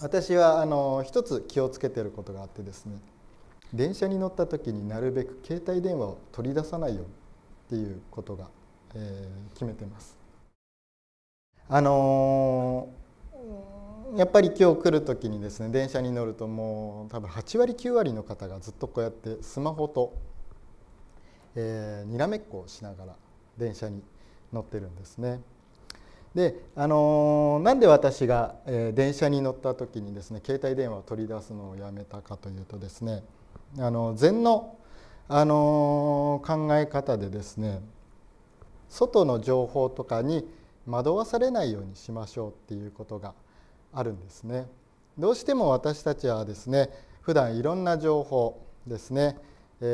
私はあの一つ気をつけてることがあってですね電車に乗った時になるべく携帯電話を取り出さないようにっていうことが、えー、決めてます。あのー、やっぱり今日来る時にですね電車に乗るともう多分8割9割の方がずっとこうやってスマホと、えー、にらめっこをしながら電車に乗ってるんですね。であのー、なんで私が、えー、電車に乗った時にですね携帯電話を取り出すのをやめたかというとですねあの禅の、あのー、考え方でですね外の情報とかに惑わされないようにしましょうっていうことがあるんですね。どうしても私たちはですね普段いろんな情報ですね、え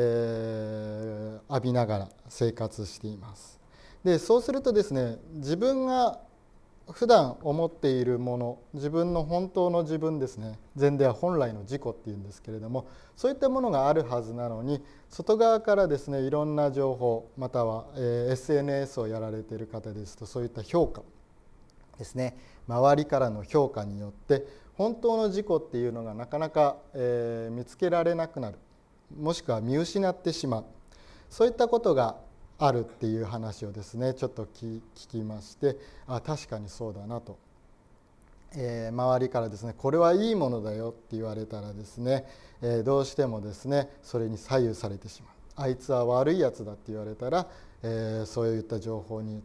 ー、浴びながら生活しています。でそうするとですね自分が普段思っているもの自分の本当の自分ですね禅では本来の自己っていうんですけれどもそういったものがあるはずなのに外側からですねいろんな情報または、え SNS をやられている方ですとそういった評価ですね周りからの評価によって本当の自己っていうのがなかなか、え見つけられなくなるもしくは見失ってしまうそういったことがあるっていう話をですねちょっと聞きましてあ確かにそうだなと、えー、周りからですねこれはいいものだよって言われたらですね、えー、どうしてもですねそれに左右されてしまうあいつは悪いやつだって言われたら、えー、そういった情報に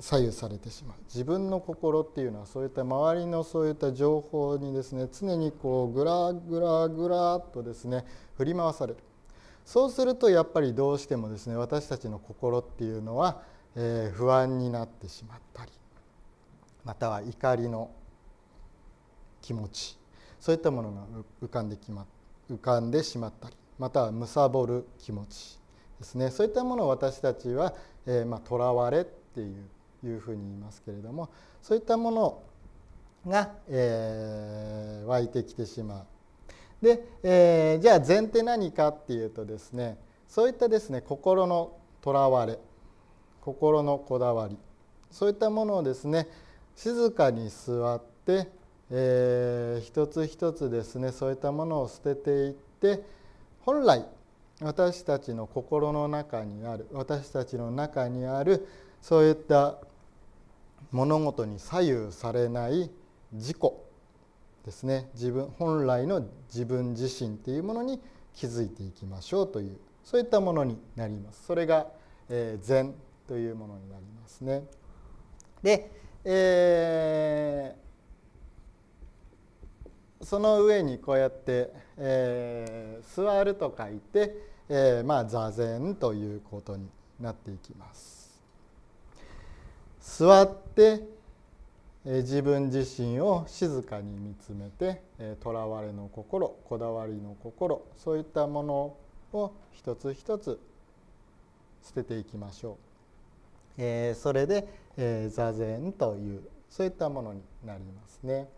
左右されてしまう自分の心っていうのはそういった周りのそういった情報にですね常にこうグラグラグラっとですね振り回されるそうするとやっぱりどうしてもですね私たちの心っていうのは、えー、不安になってしまったりまたは怒りの気持ちそういったものが浮かんできま浮かんでしまったりまたは貪る気持ちですねそういったものを私たちはとら、えー、まあ、われっていういうふうに言いますけれどもそういったものが、えー、湧いてきてしまうで、えー、じゃあ前提何かっていうとですねそういったですね心のとらわれ心のこだわりそういったものをですね静かに座って、えー、一つ一つですねそういったものを捨てていって本来私たちの心の中にある私たちの中にあるそういった物事に左右されない自己ですね自分本来の自分自身っていうものに気づいていきましょうというそういったものになりますそれが、えー、禅というものになりますねで、えー、その上にこうやって、えー、座ると書いて、えー、まあ座禅ということになっていきます座って自分自身を静かに見つめてとらわれの心こだわりの心そういったものを一つ一つ捨てていきましょう、えー、それで、えー、座禅というそういったものになりますね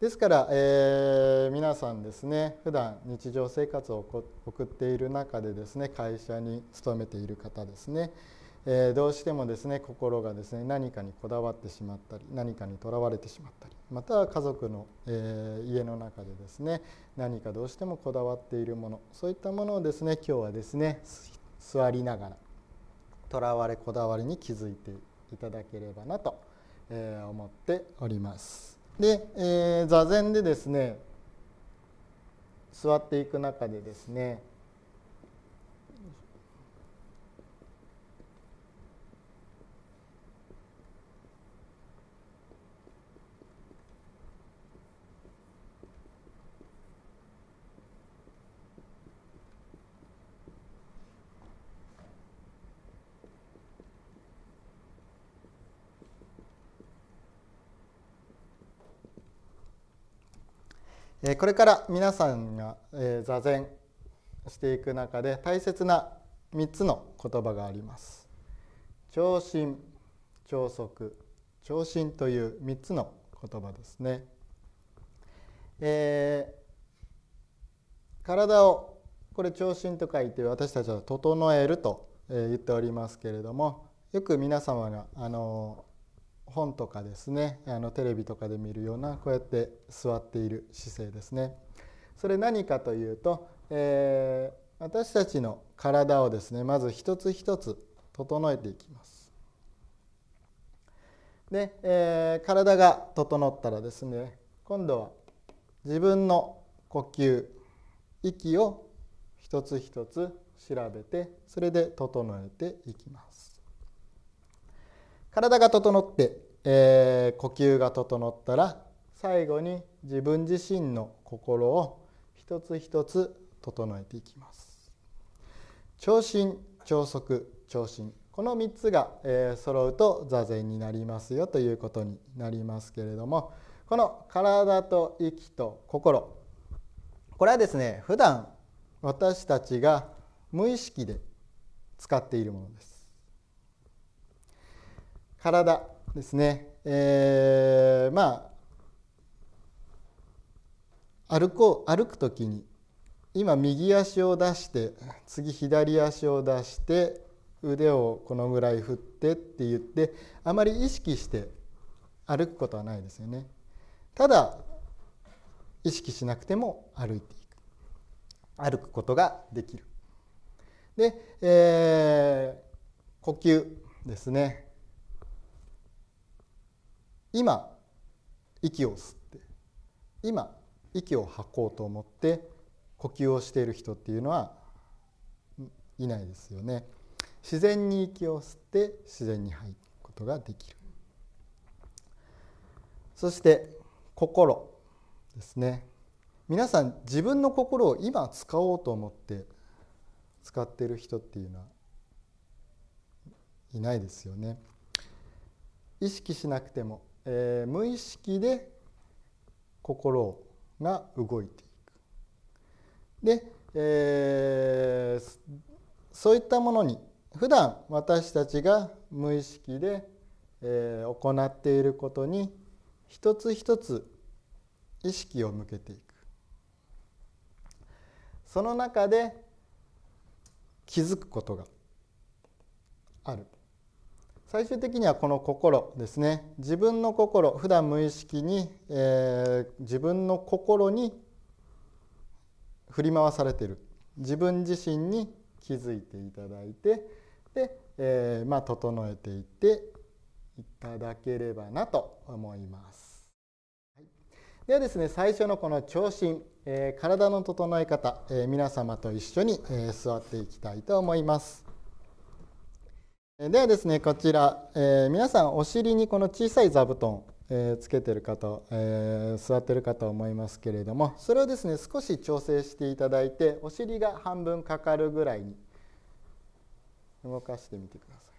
ですから、えー、皆さんですね普段日常生活を送っている中でですね会社に勤めている方ですねえー、どうしてもですね心がですね何かにこだわってしまったり何かにとらわれてしまったりまたは家族の、えー、家の中でですね何かどうしてもこだわっているものそういったものをですね今日はですね座りながらとらわれこだわりに気づいていただければなと、えー、思っております。で、え座禅でですね座っていく中でですねこれから皆さんが座禅していく中で大切な3つの言葉があります。長身、長足、長身という3つの言葉ですね。えー、体をこれ長身と書いて私たちは整えると言っておりますけれどもよく皆様があの本とかですねあのテレビとかで見るようなこうやって座っている姿勢ですね。それ何かというと、えー、私たちの体をですねまず一つ一つ整えていきます。で、えー、体が整ったらですね今度は自分の呼吸息を一つ一つ調べてそれで整えていきます。体が整って、えー、呼吸が整ったら最後に自分自身の心を一つ一つ整えていきます長身長足長身この3つが、えー、揃うと座禅になりますよということになりますけれどもこの体と息と心これはですね普段私たちが無意識で使っているものです体ですね、えー、まあ歩こう歩く時に今右足を出して次左足を出して腕をこのぐらい振ってって言ってあまり意識して歩くことはないですよね。ただ意識しなくても歩いていく歩くことができる。で、えー、呼吸ですね今息を吸って今息を吐こうと思って呼吸をしている人っていうのはいないですよね。自然に息を吸って自然に吐くことができる。そして心ですね。皆さん自分の心を今使おうと思って使っている人っていうのはいないですよね。意識しなくてもえー、無意識で心が動いていく。で、えー、そういったものに普段私たちが無意識で、えー、行っていることに一つ一つ意識を向けていくその中で気づくことがある。最終的にはこの心ですね自分の心普段無意識に、えー、自分の心に振り回されている自分自身に気づいていただいてで、えー、まあ、整えていっていただければなと思います。はい、ではですね最初のこの長身、えー、体の整え方、え皆様と一緒に、え座っていきたいと思います。ではですねこちら、えー、皆さんお尻にこの小さい座布団、えー、つけてる方、えー、座ってるかと思いますけれどもそれをですね少し調整していただいてお尻が半分かかるぐらいに動かしてみてください。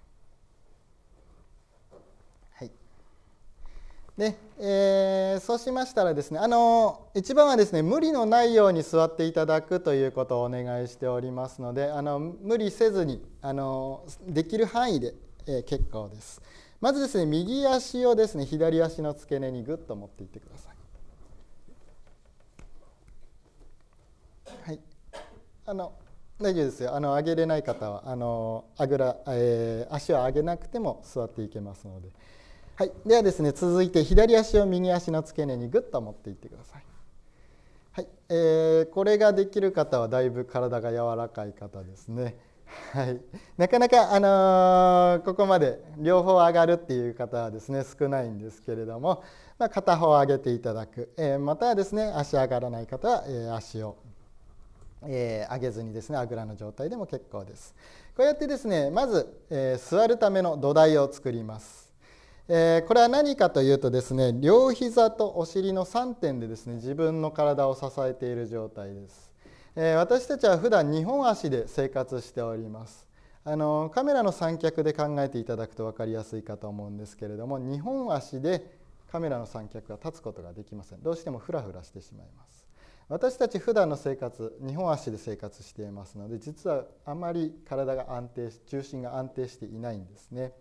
で、えー、そうしましたらですねあの一番はですね無理のないように座っていただくということをお願いしておりますのであの無理せずにあのできる範囲で、えー、結構です。まずですね右足をですね左足の付け根にぐっと持っていってください。はい、あの大丈夫ですよあの上げれない方はあのあぐら、えー、足を上げなくても座っていけますので。はい、ではですね続いて左足を右足の付け根にぐっと持っていってください、はいえー、これができる方はだいぶ体が柔らかい方ですね、はい、なかなか、あのー、ここまで両方上がるっていう方はですね少ないんですけれども、まあ、片方上げていただく、えー、またはですね足上がらない方は、えー、足をえー、上げずにですねあぐらの状態でも結構ですこうやってですねまず、えー、座るための土台を作りますえー、これは何かというとですね両膝とお尻の3点でですね自分の体を支えている状態です、えー、私たちは普段2本足で生活しておりますあのカメラの三脚で考えていただくと分かりやすいかと思うんですけれども2本足でカメラの三脚が立つことができませんどうしてもフラフラしてしまいます私たち普段の生活2本足で生活していますので実はあまり体が安定し重心が安定していないんですね。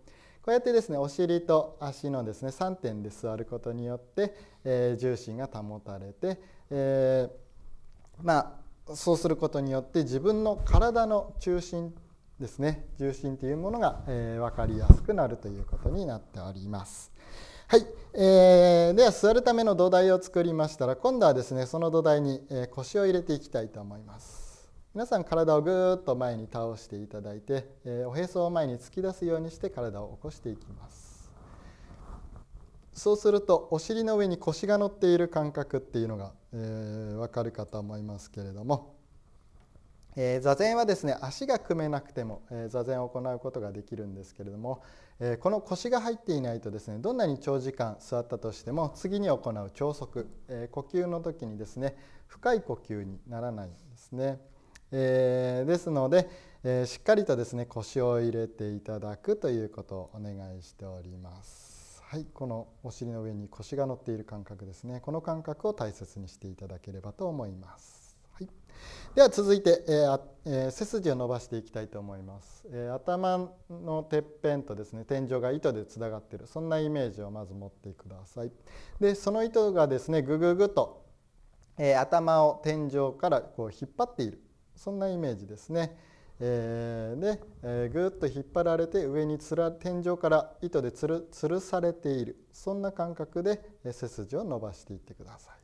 こうやってですねお尻と足のですね3点で座ることによって、えー、重心が保たれて、えー、まあそうすることによって自分の体の中心ですね重心というものが、えー、分かりやすくなるということになっております。はい、えー、では座るための土台を作りましたら今度はですねその土台に腰を入れていきたいと思います。皆さん体をぐーっと前に倒していただいて、えー、おへそを前に突き出すようにして体を起こしていきますそうするとお尻の上に腰が乗っている感覚っていうのが、えー、分かるかと思いますけれども、えー、座禅はですね足が組めなくても、えー、座禅を行うことができるんですけれども、えー、この腰が入っていないとですねどんなに長時間座ったとしても次に行う超速、えー、呼吸の時にですね深い呼吸にならないんですね。えー、ですので、えー、しっかりとですね腰を入れていただくということをお願いしております。はい、このお尻の上に腰が乗っている感覚ですね。この感覚を大切にしていただければと思います。はい、では続いて、えーえー、背筋を伸ばしていきたいと思います、えー、頭のてっぺんとですね天井が糸でつながっているそんなイメージをまず持ってくださいでその糸がですねグググと、えー、頭を天井からこう引っ張っているそんなイメージですね。えー、で、えー、ぐっと引っ張られて上につら天井から糸でつる吊るされているそんな感覚で、え背筋を伸ばしていってください。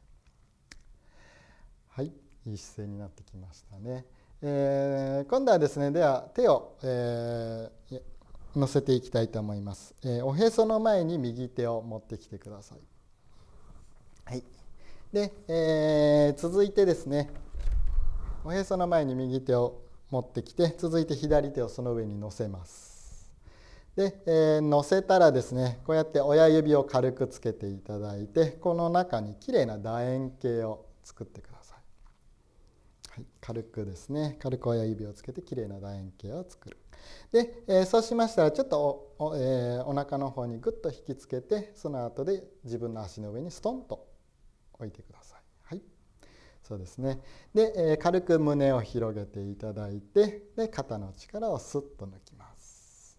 はいいい姿勢になってきましたね。えー、今度はですねでは手を、えー、乗せていきたいと思います、えー、おへその前に右手を持ってきてください。はい、で、えー、続いてですねおへその前に右手を持ってきて続いて左手をその上に乗せますで、えー、乗せたらですねこうやって親指を軽くつけていただいてこの中にきれいな楕円形を作ってください、はい、軽くですね軽く親指をつけてきれいな楕円形を作るで、えー、そうしましたらちょっとおお、えー、お腹の方にぐっと引きつけてその後で自分の足の上にストンと置いてくださいそうですねで、えー、軽く胸を広げていただいてで肩の力をスッと抜きます。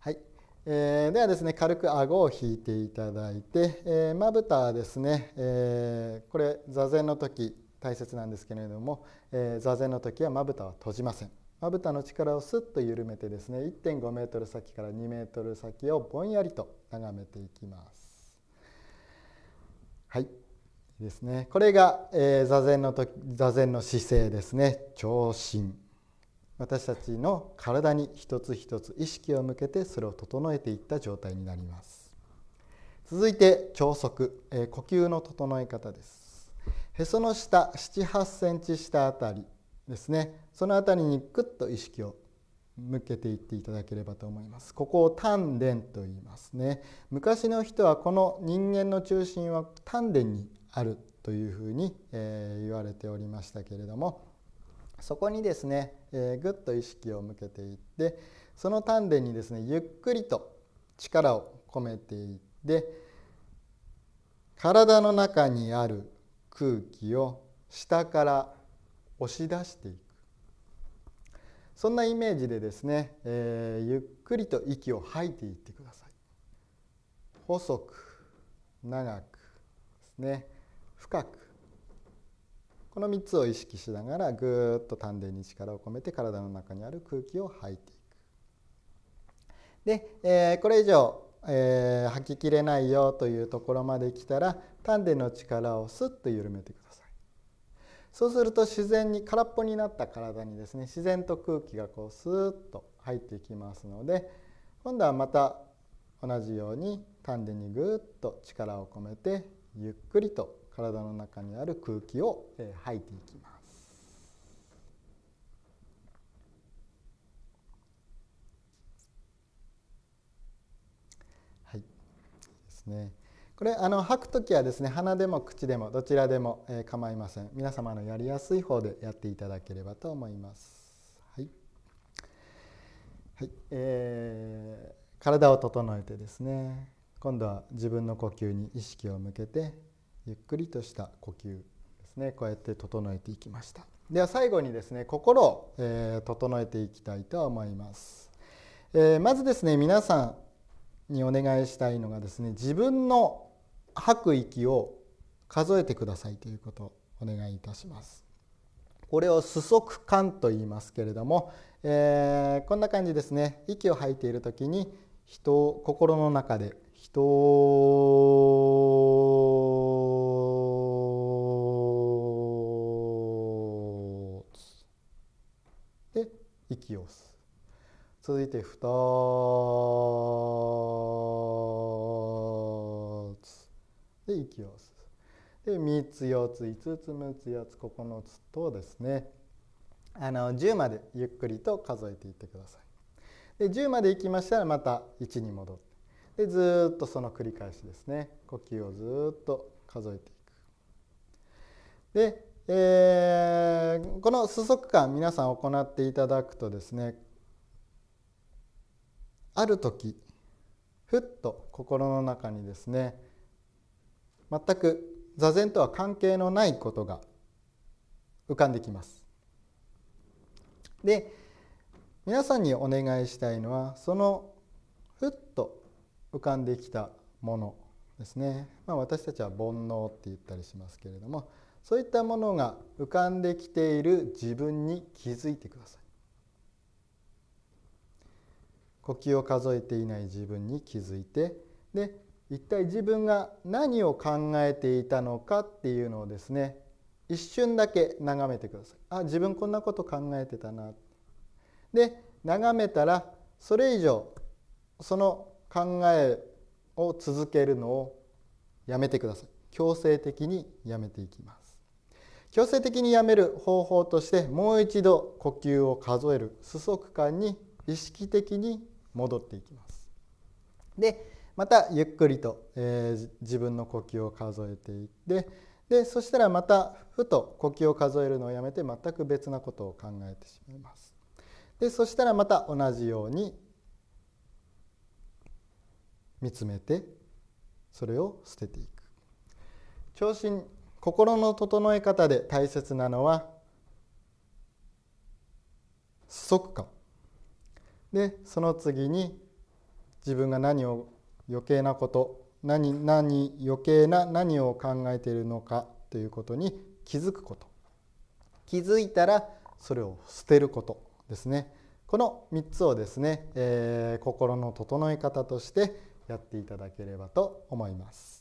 はいえー、ではですね軽く顎を引いていただいて、えー、まぶたはですね、えー、これ座禅の時大切なんですけれども、えー、座禅の時はまぶたは閉じませんまぶたの力をスッと緩めてですね1.5メートル先から2メートル先をぼんやりと眺めていきますはいですねこれが、えー、座禅の時座禅の姿勢ですね長身私たちの体に一つ一つ意識を向けてそれを整えていった状態になります続いて超速、えー、呼吸の整え方ですへその下7 8センチ下あたりですねそのあたりにグッと意識を向けていっていただければと思いますここを丹田と言いますね昔の人はこの人間の中心は丹田にあるというふうに、え言われておりましたけれどもそこにですね、えー、ぐっと意識を向けていってその丹田にですねゆっくりと力を込めていって体の中にある空気を下から押し出していくそんなイメージでですね、えー、ゆっくりと息を吐いていってください細く長くですね深くこの3つを意識しながらぐっと丹田に力を込めて体の中にある空気を吐いていく。で、えー、これ以上、えー、吐ききれないよというところまで来たら丹田の力をスッと緩めてください。そうすると自然に空っぽになった体にですね自然と空気がこうスーッと入っていきますので今度はまた同じように丹田にぐっと力を込めてゆっくりと体の中にある空気を、えー、吐いていきます。はい、ですね。これあの吐くときはですね鼻でも口でもどちらでも、えー、構いません皆様のやりやすい方でやっていただければと思います。はい、はいえー、体を整えてですね今度は自分の呼吸に意識を向けてゆっくりとした呼吸ですねこうやって整えていきましたでは最後にですね心を、えー、整えていきたいと思います、えー、まずですね皆さんにお願いしたいのがですね自分の吐く息を数えてくださいということをお願いいたしますこれを「すそく感」と言いますけれども、えー、こんな感じですね息を吐いている時に人心の中で「人」息を吸う続いて2つで息を吸うで3つ4つ5つ6つ8つ9つとですねあの10までゆっくりと数えていってくださいで10までいきましたらまた1に戻ってでずっとその繰り返しですね呼吸をずっと数えていくでえー、このそ足感皆さん行っていただくとですねある時ふっと心の中にですね全く座禅とは関係のないことが浮かんできます。で皆さんにお願いしたいのはそのふっと浮かんできたものですね、まあ、私たちは煩悩って言ったりしますけれどもそういったものが浮かんできている自分に気づいてください呼吸を数えていない自分に気づいてで一体自分が何を考えていたのかっていうのをですね一瞬だけ眺めてくださいあ自分こんなこと考えてたなで眺めたらそれ以上その考えを続けるのをやめてください強制的にやめていきます強制的にやめる方法としてもう一度呼吸を数える四足感に意識的に戻っていきます。でまたゆっくりと、えー、自分の呼吸を数えていってでそしたらまたふと呼吸を数えるのをやめて全く別なことを考えてしまいます。でそしたらまた同じように見つめてそれを捨てていく。聴診心の整え方で大切なのは即感でその次に自分が何を余計なこと何何余計な何を考えているのかということに気づくこと気づいたらそれを捨てることですねこの3つをですね、えー、心の整え方としてやっていただければと思います。